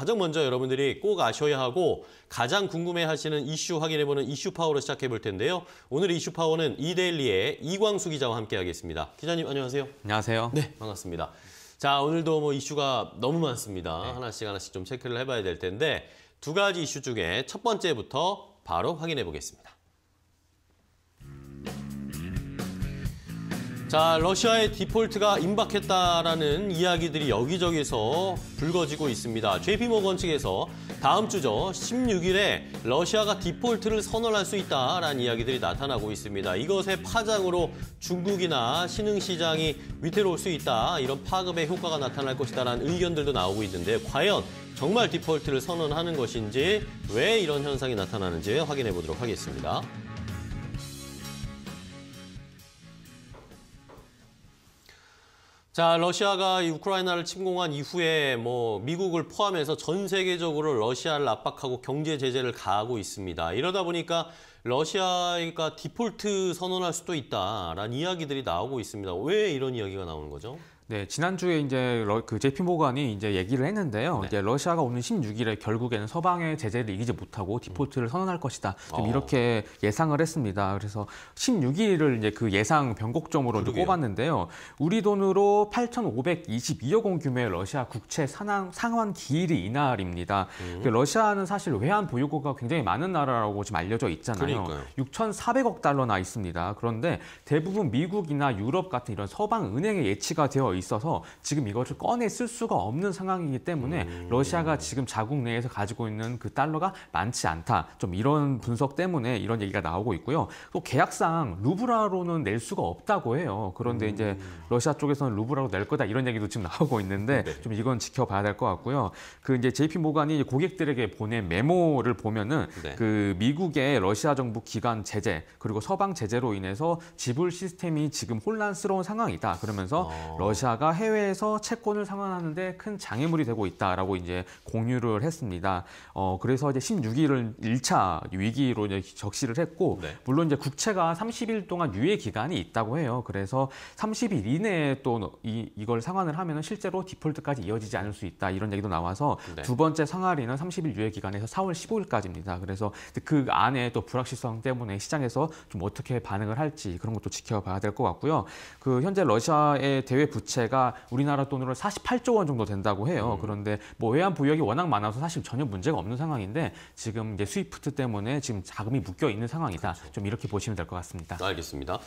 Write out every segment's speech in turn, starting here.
가장 먼저 여러분들이 꼭 아셔야 하고 가장 궁금해하시는 이슈 확인해보는 이슈 파워로 시작해 볼 텐데요. 오늘 이슈 파워는 이데일리의 이광수 기자와 함께하겠습니다. 기자님 안녕하세요. 안녕하세요. 네, 반갑습니다. 자, 오늘도 뭐 이슈가 너무 많습니다. 네. 하나씩 하나씩 좀 체크를 해봐야 될 텐데 두 가지 이슈 중에 첫 번째부터 바로 확인해 보겠습니다. 자, 러시아의 디폴트가 임박했다라는 이야기들이 여기저기서 불거지고 있습니다. JP 모건 측에서 다음 주죠. 16일에 러시아가 디폴트를 선언할 수 있다라는 이야기들이 나타나고 있습니다. 이것의 파장으로 중국이나 신흥 시장이 위태로울 수 있다. 이런 파급의 효과가 나타날 것이다라는 의견들도 나오고 있는데 과연 정말 디폴트를 선언하는 것인지 왜 이런 현상이 나타나는지 확인해 보도록 하겠습니다. 자, 러시아가 우크라이나를 침공한 이후에 뭐 미국을 포함해서 전 세계적으로 러시아를 압박하고 경제 제재를 가하고 있습니다. 이러다 보니까 러시아가 디폴트 선언할 수도 있다라는 이야기들이 나오고 있습니다. 왜 이런 이야기가 나오는 거죠? 네, 지난주에 이제 러, 그 제피 모간이 이제 얘기를 했는데요. 네. 이제 러시아가 오는 16일에 결국에는 서방의 제재를 이기지 못하고 디폴트를 선언할 것이다. 좀 어. 이렇게 예상을 했습니다. 그래서 16일을 이제 그 예상 변곡점으로 이 꼽았는데요. 우리 돈으로 8,522억 원 규모의 러시아 국채 상환, 상환 기일이 이날입니다. 음. 그 러시아는 사실 외환 보유고가 굉장히 많은 나라라고 지금 알려져 있잖아요. 그러니까요. 6,400억 달러나 있습니다. 그런데 대부분 미국이나 유럽 같은 이런 서방 은행의 예치가 되어 있어서 지금 이것을 꺼내 쓸 수가 없는 상황이기 때문에 음. 러시아가 지금 자국 내에서 가지고 있는 그 달러가 많지 않다. 좀 이런 분석 때문에 이런 얘기가 나오고 있고요. 또 계약상 루브라로는 낼 수가 없다고 해요. 그런데 음. 이제 러시아 쪽에서는 루브라로 낼 거다 이런 얘기도 지금 나오고 있는데 네. 좀 이건 지켜봐야 될 것 같고요. 그 이제 JP 모간이 고객들에게 보낸 메모를 보면은 네. 그 미국의 러시아 정부 기관 제재 그리고 서방 제재로 인해서 지불 시스템이 지금 혼란스러운 상황이다. 그러면서 어. 러시아 계좌가 해외에서 채권을 상환하는데 큰 장애물이 되고 있다라고 이제 공유를 했습니다. 어 그래서 이제 16일을 1차 위기로 이제 적시를 했고 네. 물론 이제 국채가 30일 동안 유예 기간이 있다고 해요. 그래서 30일 이내에 또 이, 이걸 상환을 하면 실제로 디폴트까지 이어지지 않을 수 있다 이런 얘기도 나와서 네. 두 번째 상할이는 30일 유예 기간에서 4월 15일까지입니다. 그래서 그 안에 또 불확실성 때문에 시장에서 좀 어떻게 반응을 할지 그런 것도 지켜봐야 될 것 같고요. 그 현재 러시아의 대외 부채 자체가 우리나라 돈으로 48조 원 정도 된다고 해요. 음. 그런데 뭐 외환 부역이 워낙 많아서 사실 전혀 문제가 없는 상황인데 지금 이제 스위프트 때문에 지금 자금이 묶여 있는 상황이다. 그렇죠. 좀 이렇게 보시면 될 것 같습니다. 알겠습니다.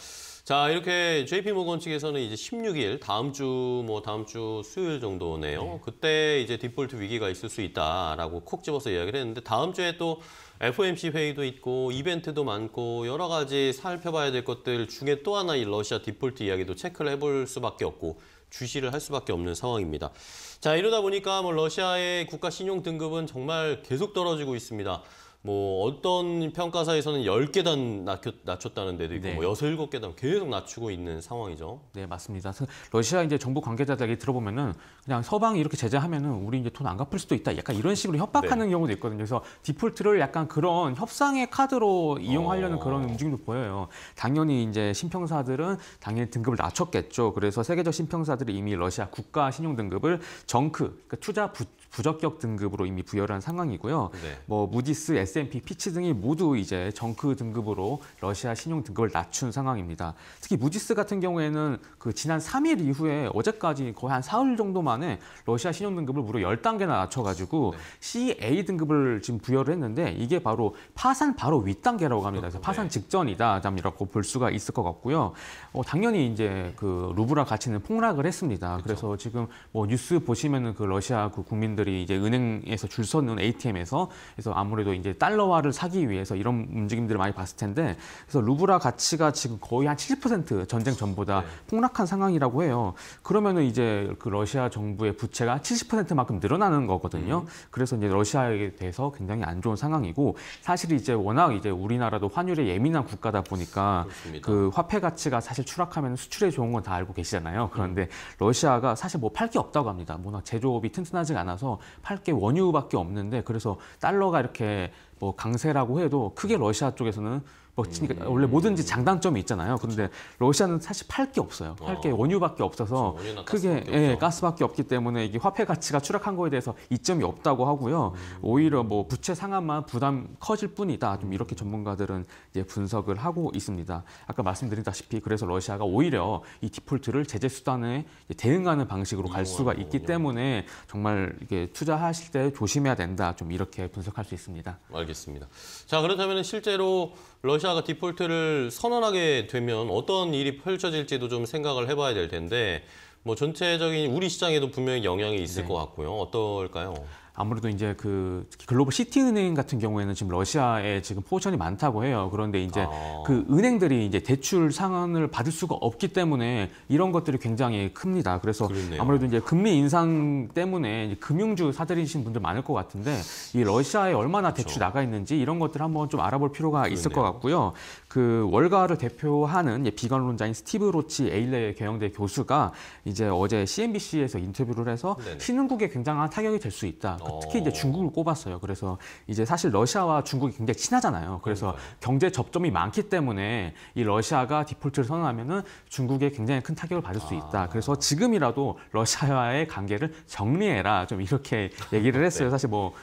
자, 이렇게 JP 모건 측에서는 이제 16일 다음 주 뭐 다음 주 수요일 정도네요. 네. 그때 이제 디폴트 위기가 있을 수 있다라고 콕 집어서 이야기를 했는데 다음 주에 또 FOMC 회의도 있고 이벤트도 많고 여러 가지 살펴봐야 될 것들 중에 또 하나 이 러시아 디폴트 이야기도 체크를 해볼 수밖에 없고 주시를 할 수밖에 없는 상황입니다. 자 이러다 보니까 뭐 러시아의 국가 신용 등급은 정말 계속 떨어지고 있습니다. 뭐 어떤 평가사에서는 열개단 낮췄, 다는 데도 있고 네. 뭐 6, 7개단 계속 낮추고 있는 상황이죠. 네, 맞습니다. 러시아 이제 정부 관계자들 얘기 들어보면은 그냥 서방이 이렇게 제재하면은 우리 이제 돈 안 갚을 수도 있다. 약간 이런 식으로 협박하는 네. 경우도 있거든요. 그래서 디폴트를 약간 그런 협상의 카드로 이용하려는 어... 그런 움직임도 보여요. 당연히 이제 신평사들은 당연히 등급을 낮췄겠죠. 그래서 세계적 신평사들이 이미 러시아 국가 신용 등급을 정크, 그러니까 투자 부, 적격 등급으로 이미 부여를 한 상황이고요. 네. 뭐 무디스, S&P, 피치 등이 모두 이제 정크 등급으로 러시아 신용 등급을 낮춘 상황입니다. 특히 무지스 같은 경우에는 그 지난 3일 이후에 어제까지 거의 한4흘 정도 만에 러시아 신용 등급을 무려 10단계나 낮춰가지고 네. CA 등급을 지금 부여를 했는데 이게 바로 파산 바로 윗단계라고 합니다. 그래서 네. 파산 직전이다. 이라고 볼 수가 있을 것 같고요. 어, 당연히 이제 그 루브라 가치는 폭락을 했습니다. 그렇 그래서 지금 뭐 뉴스 보시면은 그 러시아 그 국민들이 이제 은행에서 줄 서는 ATM에서 그래서 아무래도 이제 달러화를 사기 위해서 이런 움직임들을 많이 봤을 텐데 그래서 루브라 가치가 지금 거의 한 70% 전쟁 전보다 네. 폭락한 상황이라고 해요. 그러면은 이제 그 러시아 정부의 부채가 70%만큼 늘어나는 거거든요. 음. 그래서 이제 러시아에 대해서 굉장히 안 좋은 상황이고 사실 이제 워낙 이제 우리나라도 환율에 예민한 국가다 보니까 그렇습니다. 그 화폐 가치가 사실 추락하면 수출에 좋은 건 다 알고 계시잖아요. 그런데 음. 러시아가 사실 뭐 팔 게 없다고 합니다. 워낙 제조업이 튼튼하지 않아서 팔 게 원유밖에 없는데 그래서 달러가 이렇게 뭐 강세라고 해도 크게 러시아 쪽에서는 뭐그니까 음. 원래 뭐든지 장단점이 있잖아요. 그런데 러시아는 사실 팔 게 없어요. 팔게 아. 원유밖에 없어서 크게 가스밖에, 예, 가스밖에 없기 때문에 이게 화폐 가치가 추락한 거에 대해서 이점이 없다고 하고요. 음. 오히려 뭐 부채 상한만 부담 커질 뿐이다. 좀 이렇게 전문가들은 이제 분석을 하고 있습니다. 아까 말씀드린다시피 그래서 러시아가 오히려 이 디폴트를 제재 수단에 대응하는 방식으로 갈 음, 수가 음, 있기 거군요. 때문에 정말 이게 투자하실 때 조심해야 된다. 좀 이렇게 분석할 수 있습니다. 알겠습니다. 자 그렇다면 실제로 러시아 러시아가 디폴트를 선언하게 되면 어떤 일이 펼쳐질지도 좀 생각을 해봐야 될 텐데 뭐 전체적인 우리 시장에도 분명히 영향이 있을 네. 것 같고요. 어떨까요? 아무래도 이제 그 글로벌 시티 은행 같은 경우에는 지금 러시아에 지금 포션이 많다고 해요. 그런데 이제 아. 그 은행들이 이제 대출 상환을 받을 수가 없기 때문에 이런 것들이 굉장히 큽니다. 그래서 그렇네요. 아무래도 이제 금리 인상 때문에 금융주 사들이신 분들 많을 것 같은데 이 러시아에 얼마나 그렇죠. 대출 나가 있는지 이런 것들 한번 좀 알아볼 필요가 그렇네요. 있을 것 같고요. 그 월가를 대표하는 비관론자인 스티브 로치 에일레 경영대 교수가 이제 어제 CNBC에서 인터뷰를 해서 네네. 신흥국에 굉장한 타격이 될 수 있다. 그 특히 이제 중국을 꼽았어요. 그래서 이제 사실 러시아와 중국이 굉장히 친하잖아요. 그래서 그러니까요. 경제 접점이 많기 때문에 이 러시아가 디폴트를 선언하면은 중국에 굉장히 큰 타격을 받을 수 아. 있다. 그래서 지금이라도 러시아와의 관계를 정리해라. 좀 이렇게 얘기를 했어요. 네. 사실 뭐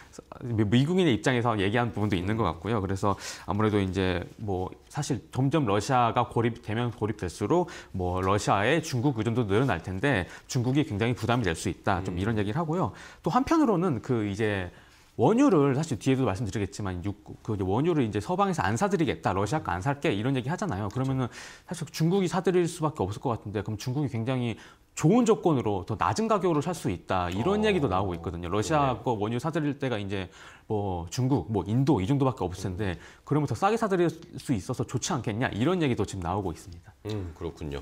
미국인의 입장에서 얘기한 부분도 있는 것 같고요. 그래서 아무래도 이제 뭐 사실 점점 러시아가 고립되면 고립될수록 뭐 러시아의 중국 의존도 늘어날 텐데 중국이 굉장히 부담이 될 수 있다. 좀 이런 음. 얘기를 하고요. 또 한편으로는 그 이제 원유를 사실 뒤에도 말씀드리겠지만 육, 그 원유를 이제 서방에서 안 사들이겠다, 러시아가 안 살게 이런 얘기 하잖아요. 그러면은 사실 중국이 사들일 수밖에 없을 것 같은데 그럼 중국이 굉장히 좋은 조건으로 더 낮은 가격으로 살 수 있다 이런 어... 얘기도 나오고 있거든요. 러시아 네. 거 원유 사들일 때가 이제 뭐 중국, 뭐 인도 이 정도밖에 없을 텐데 음. 그러면 더 싸게 사들일 수 있어서 좋지 않겠냐 이런 얘기도 지금 나오고 있습니다. 음 그렇군요.